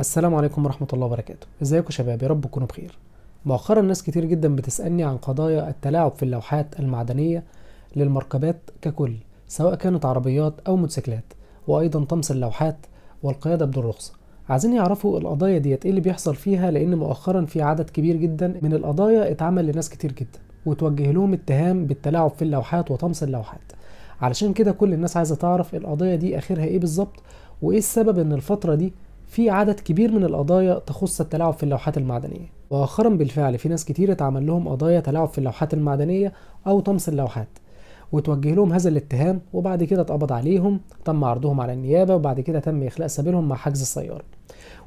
السلام عليكم ورحمة الله وبركاته ازيكم شباب يا رب تكونوا بخير مؤخرا ناس كتير جدا بتسألني عن قضايا التلاعب في اللوحات المعدنية للمركبات ككل سواء كانت عربيات أو موتوسيكلات وأيضا طمس اللوحات والقيادة بدون رخصة عايزين يعرفوا القضايا ديت ايه اللي بيحصل فيها لان مؤخرا في عدد كبير جدا من القضايا اتعمل لناس كتير جدا وتوجه لهم اتهام بالتلاعب في اللوحات وطمس اللوحات علشان كده كل الناس عايزه تعرف القضايا دي اخرها ايه بالظبط وايه السبب ان الفتره دي في عدد كبير من القضايا تخص التلاعب في اللوحات المعدنية مؤخرا بالفعل في ناس كتير اتعمل لهم قضايا تلاعب في اللوحات المعدنية أو طمس اللوحات وتوجه لهم هذا الاتهام وبعد كده اتقبض عليهم تم عرضهم على النيابة وبعد كده تم إخلاء سبيلهم مع حجز السيارة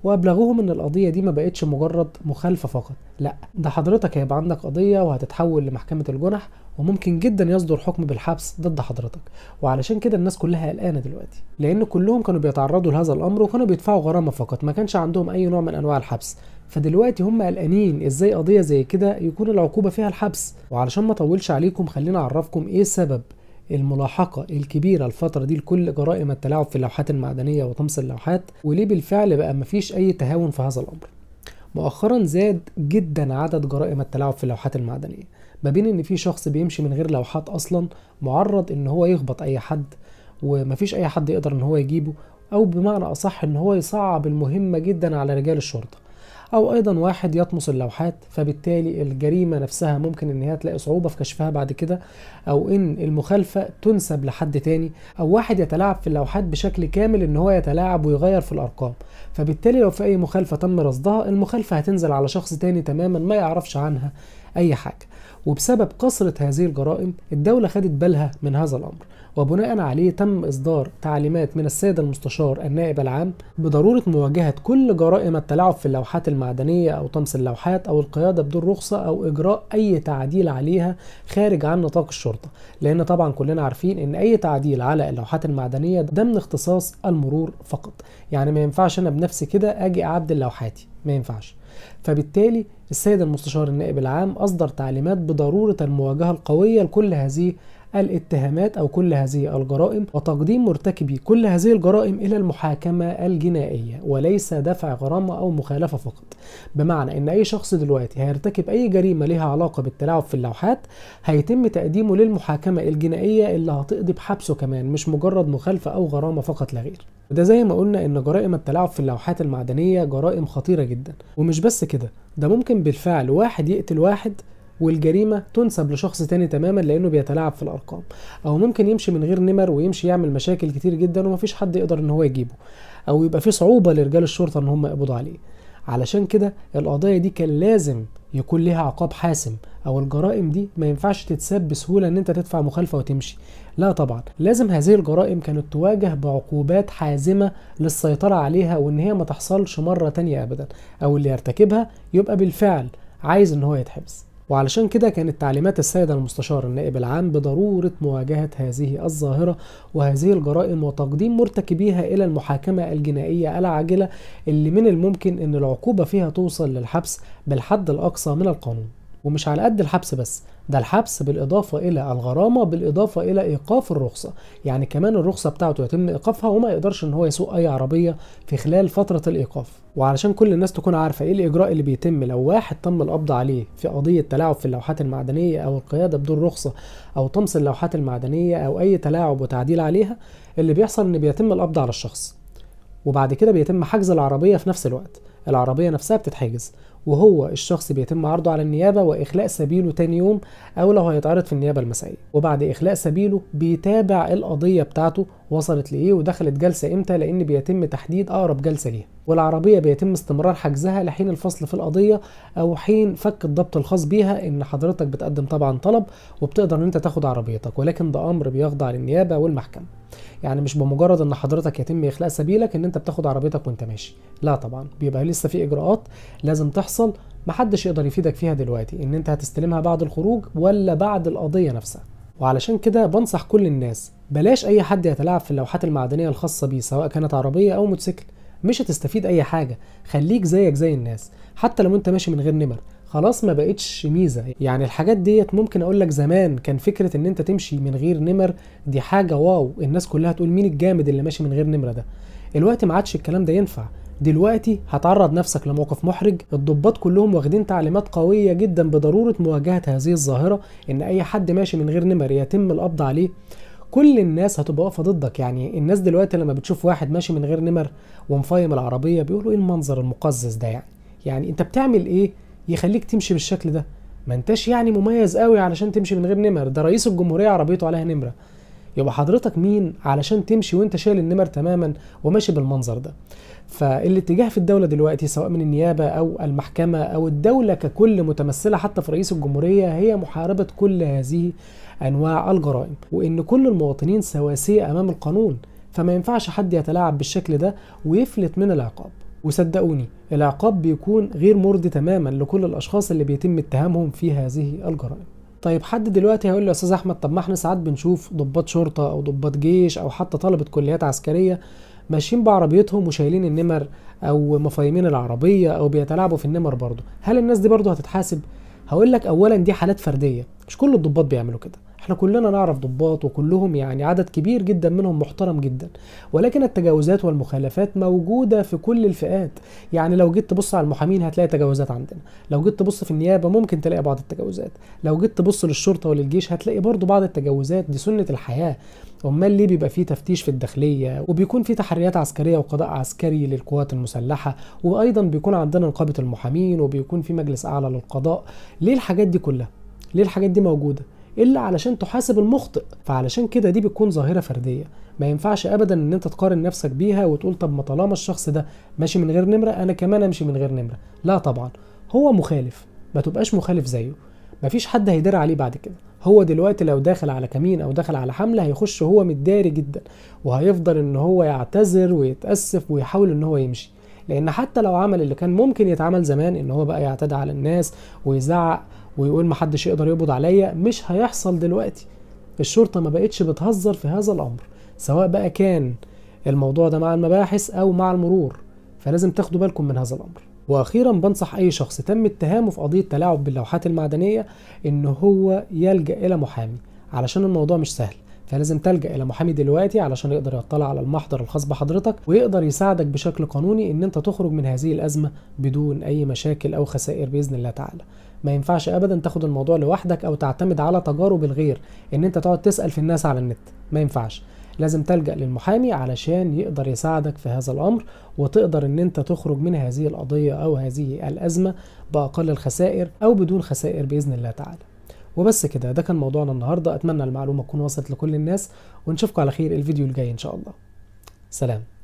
وأبلغوهم إن القضية دي ما بقتش مجرد مخالفة فقط لأ ده حضرتك هيبقى عندك قضية وهتتحول لمحكمة الجنح وممكن جدا يصدر حكم بالحبس ضد حضرتك وعلشان كده الناس كلها قلقانه دلوقتي لان كلهم كانوا بيتعرضوا لهذا الامر وكانوا بيدفعوا غرامه فقط ما كانش عندهم اي نوع من انواع الحبس فدلوقتي هم قلقانين ازاي قضيه زي كده يكون العقوبه فيها الحبس وعلشان ما اطولش عليكم خلينا اعرفكم ايه سبب الملاحقة الكبيرة الفترة دي لكل جرائم التلاعب في اللوحات المعدنية وطمس اللوحات وليه بالفعل بقى مفيش أي تهاون في هذا الأمر مؤخرا زاد جدا عدد جرائم التلاعب في اللوحات المعدنيه ما بين ان في شخص بيمشي من غير لوحات اصلا معرض ان هو يخبط اي حد ومفيش اي حد يقدر ان هو يجيبه او بمعنى اصح ان هو يصعب المهمه جدا على رجال الشرطه أو أيضا واحد يطمس اللوحات فبالتالي الجريمة نفسها ممكن إن هي تلاقي صعوبة في كشفها بعد كده أو إن المخالفة تنسب لحد تاني أو واحد يتلاعب في اللوحات بشكل كامل إن هو يتلاعب ويغير في الأرقام فبالتالي لو في أي مخالفة تم رصدها المخالفة هتنزل على شخص تاني تماما ما يعرفش عنها أي حاجة وبسبب كثرة هذه الجرائم الدولة خدت بالها من هذا الأمر وبناء عليه تم إصدار تعليمات من السيد المستشار النائب العام بضرورة مواجهة كل جرائم التلاعب في اللوحات المعدنية أو طمس اللوحات أو القيادة بدون رخصة أو إجراء أي تعديل عليها خارج عن نطاق الشرطة لأن طبعا كلنا عارفين إن أي تعديل على اللوحات المعدنية ده من اختصاص المرور فقط يعني ما ينفعش أنا بنفسي كده أجي أعدل لوحاتي ما ينفعش فبالتالي السيد المستشار النائب العام أصدر تعليمات بضرورة المواجهة القوية لكل هذه الاتهامات أو كل هذه الجرائم وتقديم مرتكبي كل هذه الجرائم إلى المحاكمة الجنائية وليس دفع غرامة أو مخالفة فقط بمعنى أن أي شخص دلوقتي هيرتكب أي جريمة لها علاقة بالتلاعب في اللوحات هيتم تقديمه للمحاكمة الجنائية اللي هتقضي بحبسه كمان مش مجرد مخالفة أو غرامة فقط لا غير وده زي ما قلنا ان جرائم التلاعب في اللوحات المعدنية جرائم خطيرة جدا ومش بس كده ده ممكن بالفعل واحد يقتل واحد والجريمه تنسب لشخص تاني تماما لانه بيتلاعب في الارقام او ممكن يمشي من غير نمر ويمشي يعمل مشاكل كتير جدا ومفيش حد يقدر ان هو يجيبه او يبقى في صعوبه لرجال الشرطه ان هم يقبضوا عليه علشان كده القضايا دي كان لازم يكون ليها عقاب حاسم او الجرائم دي ما ينفعش تتساب بسهوله ان انت تدفع مخالفه وتمشي لا طبعا لازم هذه الجرائم كانت تواجه بعقوبات حازمه للسيطره عليها وان هي ما تحصلش مره تانية ابدا او اللي يرتكبها يبقى بالفعل عايز ان هو يتحبس وعلشان كده كانت تعليمات السيد المستشار النائب العام بضرورة مواجهة هذه الظاهرة وهذه الجرائم وتقديم مرتكبيها إلى المحاكمة الجنائية العاجلة اللي من الممكن أن العقوبة فيها توصل للحبس بالحد الأقصى من القانون ومش على قد الحبس بس ده الحبس بالإضافة إلى الغرامة بالإضافة إلى إيقاف الرخصة يعني كمان الرخصة بتاعته يتم إيقافها وما يقدرش إن هو يسوق أي عربية في خلال فترة الإيقاف وعلشان كل الناس تكون عارفة إيه الإجراء اللي بيتم لو واحد تم القبض عليه في قضية تلاعب في اللوحات المعدنية أو القيادة بدون رخصة أو طمس اللوحات المعدنية أو أي تلاعب وتعديل عليها اللي بيحصل إن بيتم القبض على الشخص وبعد كده بيتم حجز العربية في نفس الوقت العربية نفسها بتتحجز وهو الشخص بيتم عرضه على النيابة وإخلاء سبيله تاني يوم أو لو هيتعرض في النيابة المسائية وبعد إخلاء سبيله بيتابع القضية بتاعته وصلت لإيه ودخلت جلسة إمتى لأن بيتم تحديد أقرب جلسة ليها والعربية بيتم استمرار حجزها لحين الفصل في القضية أو حين فك الضبط الخاص بيها إن حضرتك بتقدم طبعا طلب وبتقدر إن أنت تاخد عربيتك ولكن ده أمر بيخضع للنيابة والمحكمة يعني مش بمجرد ان حضرتك يتم اخلاء سبيلك ان انت بتاخد عربيتك وانت ماشي لا طبعا بيبقى لسه في اجراءات لازم تحصل تحصل محدش يقدر يفيدك فيها دلوقتي ان انت هتستلمها بعد الخروج ولا بعد القضية نفسها وعلشان كده بنصح كل الناس بلاش اي حد يتلاعب في اللوحات المعدنية الخاصة بيه سواء كانت عربية او موتوسيكل مش هتستفيد اي حاجة خليك زيك زي الناس حتى لو انت ماشي من غير نمر خلاص ما بقتش ميزه يعني الحاجات ديت ممكن اقول لك زمان كان فكره ان انت تمشي من غير نمر دي حاجه واو الناس كلها تقول مين الجامد اللي ماشي من غير نمره ده الوقت ما عادش الكلام ده ينفع دلوقتي هتعرض نفسك لموقف محرج الضباط كلهم واخدين تعليمات قوية جدا بضرورة مواجهة هذه الظاهرة ان اي حد ماشي من غير نمر يتم القبض عليه كل الناس هتبقى واقفه ضدك يعني الناس دلوقتي لما بتشوف واحد ماشي من غير نمر ومفايم العربيه بيقولوا ايه المنظر المقزز ده يعني يعني انت بتعمل ايه يخليك تمشي بالشكل ده ما انتش يعني مميز قوي علشان تمشي من غير نمر ده رئيس الجمهوريه عربيته عليها نمره يبقى حضرتك مين علشان تمشي وانت شايل النمر تماما وماشي بالمنظر ده فالاتجاه في الدولة دلوقتي سواء من النيابة أو المحكمة أو الدولة ككل متمثلة حتى في رئيس الجمهورية هي محاربة كل هذه أنواع الجرائم وإن كل المواطنين سواسية أمام القانون فما ينفعش حد يتلاعب بالشكل ده ويفلت من العقاب وصدقوني العقاب بيكون غير مرضي تماما لكل الأشخاص اللي بيتم اتهامهم في هذه الجرائم طيب حد دلوقتي هيقول لي يا استاذ احمد طب ما احنا ساعات بنشوف ضباط شرطه او ضباط جيش او حتى طلبه كليات عسكريه ماشيين بعربيتهم وشايلين النمر او مفايمين العربيه او بيتلاعبوا في النمر برضه هل الناس دي برضه هتتحاسب هقول لك اولا دي حالات فرديه مش كل الضباط بيعملوا كده احنا كلنا نعرف ضباط وكلهم يعني عدد كبير جدا منهم محترم جدا ولكن التجاوزات والمخالفات موجوده في كل الفئات يعني لو جيت تبص على المحامين هتلاقي تجاوزات عندنا لو جيت تبص في النيابه ممكن تلاقي بعض التجاوزات لو جيت تبص للشرطه وللجيش هتلاقي برضو بعض التجاوزات دي سنه الحياه امال ليه بيبقى فيه تفتيش في الداخليه وبيكون في تحريات عسكريه وقضاء عسكري للقوات المسلحه وايضا بيكون عندنا نقابه المحامين وبيكون في مجلس اعلى للقضاء ليه الحاجات دي كلها ليه الحاجات دي موجوده الا علشان تحاسب المخطئ فعلشان كده دي بتكون ظاهره فرديه ما ينفعش ابدا ان انت تقارن نفسك بيها وتقول طب ما طالما الشخص ده ماشي من غير نمره انا كمان امشي من غير نمره لا طبعا هو مخالف ما تبقاش مخالف زيه مفيش حد هيدار عليه بعد كده هو دلوقتي لو داخل على كمين او داخل على حمله هيخش هو متداري جدا وهيفضل ان هو يعتذر ويتاسف ويحاول ان هو يمشي لان حتى لو عمل اللي كان ممكن يتعمل زمان ان هو بقى يعتدي على الناس ويزعق ويقول محدش يقدر يقبض عليا مش هيحصل دلوقتي الشرطة ما بقتش بتهزر في هذا الأمر سواء بقى كان الموضوع ده مع المباحث أو مع المرور فلازم تاخدوا بالكم من هذا الأمر واخيرا بنصح اي شخص تم اتهامه في قضيه تلاعب باللوحات المعدنيه ان هو يلجا الى محامي علشان الموضوع مش سهل فلازم تلجا الى محامي دلوقتي علشان يقدر يطلع على المحضر الخاص بحضرتك ويقدر يساعدك بشكل قانوني ان انت تخرج من هذه الازمه بدون اي مشاكل او خسائر باذن الله تعالى ما ينفعش ابدا تاخد الموضوع لوحدك او تعتمد على تجارب الغير ان انت تقعد تسال في الناس على النت ما ينفعش لازم تلجأ للمحامي علشان يقدر يساعدك في هذا الأمر وتقدر إن أنت تخرج من هذه القضية أو هذه الأزمة بأقل الخسائر أو بدون خسائر بإذن الله تعالى وبس كده ده كان موضوعنا النهارده اتمنى المعلومه تكون وصلت لكل الناس ونشوفكم على خير الفيديو الجاي ان شاء الله سلام